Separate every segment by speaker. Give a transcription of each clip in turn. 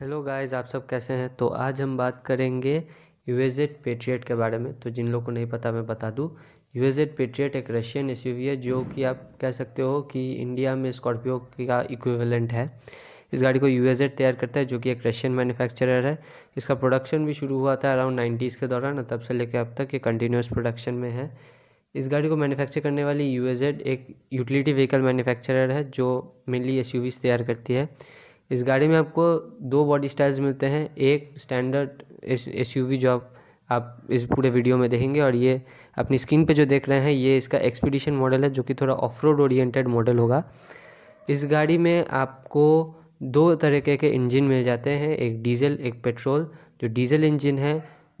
Speaker 1: hello guys आप सब कैसे हैं तो आज हम बात करेंगे यूएजेड पेट्रियट के बारे में तो जिन लोगों को नहीं पता मैं बता दूं यूएजेड पेट्रियट एक रशियन एस है जो कि आप कह सकते हो कि इंडिया में स्कॉर्पियो का इक्विवेलेंट है इस गाड़ी को यूएजेड तैयार करता है जो कि एक रशियन मैन्युफैक्चरर है इसका प्रोडक्शन भी शुरू हुआ था अराउंड नाइन्टीज़ के दौरान तब से लेकर अब तक ये कंटिन्यूस प्रोडक्शन में है इस गाड़ी को मैन्युफैक्चर करने वाली यूएजेड एक यूटिलिटी व्हीकल मैन्युफैक्चरर है जो मेनली एस तैयार करती है इस गाड़ी में आपको दो बॉडी स्टाइल्स मिलते हैं एक स्टैंडर्ड एस यू वी जो आप आप इस पूरे वीडियो में देखेंगे और ये अपनी स्क्रीन पे जो देख रहे हैं ये इसका एक्सपीडिशन मॉडल है जो कि थोड़ा ऑफ रोड ओरिएंटेड मॉडल होगा इस गाड़ी में आपको दो तरीके के इंजन मिल जाते हैं एक डीजल एक पेट्रोल जो डीजल इंजन है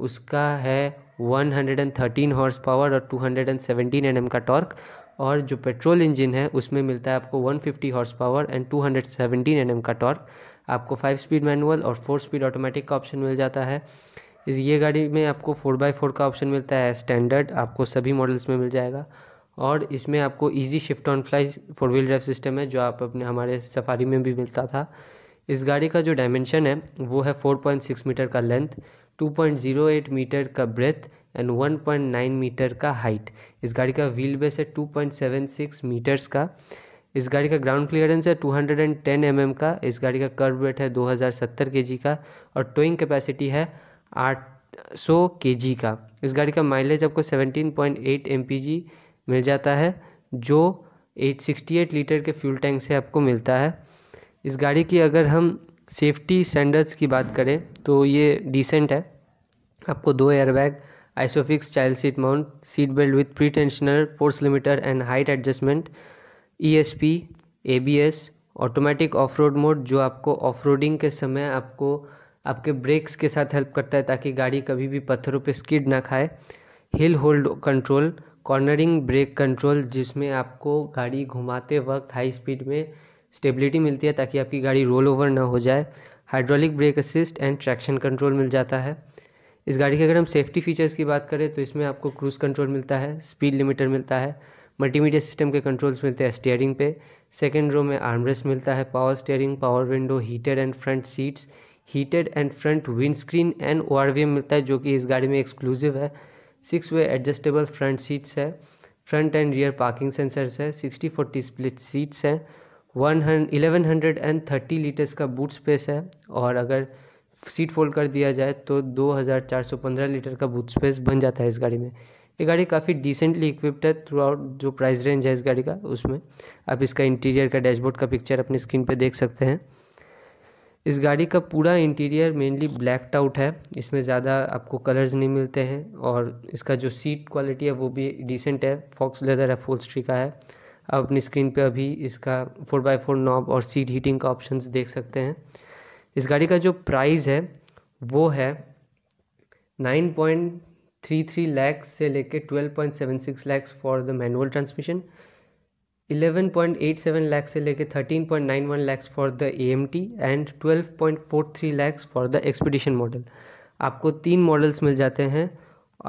Speaker 1: उसका है 113 हॉर्स पावर और 217 हंड्रेड का टॉर्क और जो पेट्रोल इंजन है उसमें मिलता है आपको 150 हॉर्स पावर एंड 217 एनएम का टॉर्क आपको फाइव स्पीड मैनुअल और फोर स्पीड ऑटोमेटिक का ऑप्शन मिल जाता है इस ये गाड़ी में आपको फोर बाई फोर का ऑप्शन मिलता है स्टैंडर्ड आपको सभी मॉडल्स में मिल जाएगा और इसमें आपको easy shift on fly four wheel drive system है जो आप अपने हमारे सफारी में भी मिलता था इस गाड़ी का जो डायमेंशन है वो है 4.6 मीटर का लेंथ 2.08 मीटर का ब्रेथ एंड 1.9 मीटर का हाइट इस गाड़ी का व्हील बेस है 2.76 मीटर्स का इस गाड़ी का ग्राउंड क्लियरेंस है 210 mm का इस गाड़ी का कर्व वेट है 2070 kg का और टोइंग कैपेसिटी है 800 kg का इस गाड़ी का माइलेज आपको 17.8 पॉइंट मिल जाता है जो 868 लीटर के फ्यूल टैंक से आपको मिलता है इस गाड़ी की अगर हम सेफ्टी स्टैंडर्ड्स की बात करें तो ये डिसेंट है आपको दो airbag isofix child seat mount seat belt with pretensioner force limiter and height adjustment esp abs automatic off road mode जो आपको ऑफ रोडिंग के समय आपको आपके ब्रेक्स के साथ हेल्प करता है ताकि गाड़ी कभी भी पत्थरों पे स्किड ना खाए hill hold control cornering brake control जिसमें आपको गाड़ी घुमाते वक्त हाई स्पीड में स्टेबिलिटी मिलती है ताकि आपकी गाड़ी रोल ओवर ना हो जाए hydraulic brake assist and traction control मिल जाता है इस गाड़ी के अगर हम सेफ्टी फीचर्स की बात करें तो इसमें आपको क्रूज़ कंट्रोल मिलता है स्पीड लिमिटर मिलता है मल्टीमीडिया सिस्टम के कंट्रोल्स मिलते हैं स्टेयरिंग पे सेकेंड रो में आर्मरेस्ट मिलता है power steering power window heated and front seats heated and front windscreen and ओ मिलता है जो कि इस गाड़ी में एक्सक्लूसिव है six way adjustable front seats है front and rear parking sensors है सिक्सटी फोर्टी स्प्लिट सीट्स हैं one hundred eleven hundred and thirty litres का बूट स्पेस है और अगर सीट फोल्ड कर दिया जाए तो 2415 लीटर का बूथ स्पेस बन जाता है इस गाड़ी में ये गाड़ी काफ़ी डिसेंटली इक्विप्ड है थ्रू आउट जो प्राइस रेंज है इस गाड़ी का उसमें आप इसका इंटीरियर का डैशबोर्ड का पिक्चर अपनी स्क्रीन पर देख सकते हैं इस गाड़ी का पूरा इंटीरियर मेनली ब्लैकड आउट है इसमें ज़्यादा आपको कलर्स नहीं मिलते हैं और इसका जो सीट क्वालिटी है वो भी डिसेंट है फॉक्स लेदर है फोल स्ट्री का है आप अपनी स्क्रीन पे अभी इसका फोर बाई फोर नॉब और सीट हीटिंग का ऑप्शंस देख सकते हैं इस गाड़ी का जो प्राइस है वो है nine point three three lakhs से लेके twelve point seven six lakhs for the manual transmission eleven point eight seven lakhs से लेके thirteen point nine one lakhs for the A M T and twelve point four three lakhs for the expedition model आपको तीन models मिल जाते हैं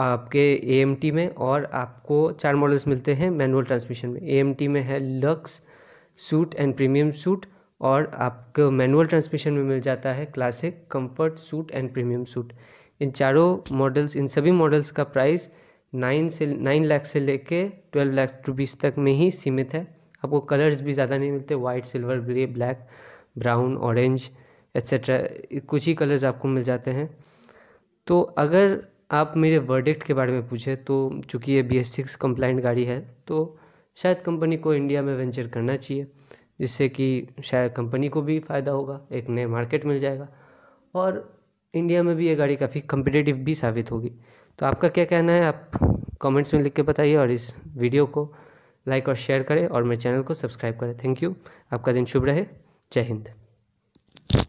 Speaker 1: आपके ए M T में और आपको चार मॉडल्स मिलते हैं मैनुअल ट्रांसमिशन में ए एम टी में है lux suit and premium suit और आपको मैनुअल ट्रांसमिशन में मिल जाता है classic comfort suit and premium suit इन चारों मॉडल्स इन सभी मॉडल्स का प्राइस नाइन से नाइन लाख से लेके ट्वेल्व लाख रुपीज़ तक में ही सीमित है आपको कलर्स भी ज़्यादा नहीं मिलते white silver grey black brown orange etcetera कुछ ही कलर्स आपको मिल जाते हैं तो अगर आप मेरे वर्डिक्ट के बारे में पूछें तो चूँकि ये बी एस सिक्स कंप्लाइंट गाड़ी है तो शायद कंपनी को इंडिया में वेंचर करना चाहिए जिससे कि शायद कंपनी को भी फ़ायदा होगा एक नए मार्केट मिल जाएगा और इंडिया में भी ये गाड़ी काफ़ी कंपिटेटिव भी साबित होगी तो आपका क्या कहना है आप कमेंट्स में लिख के बताइए और इस वीडियो को लाइक और शेयर करें और मेरे चैनल को सब्सक्राइब करें थैंक यू आपका दिन शुभ रहे जय हिंद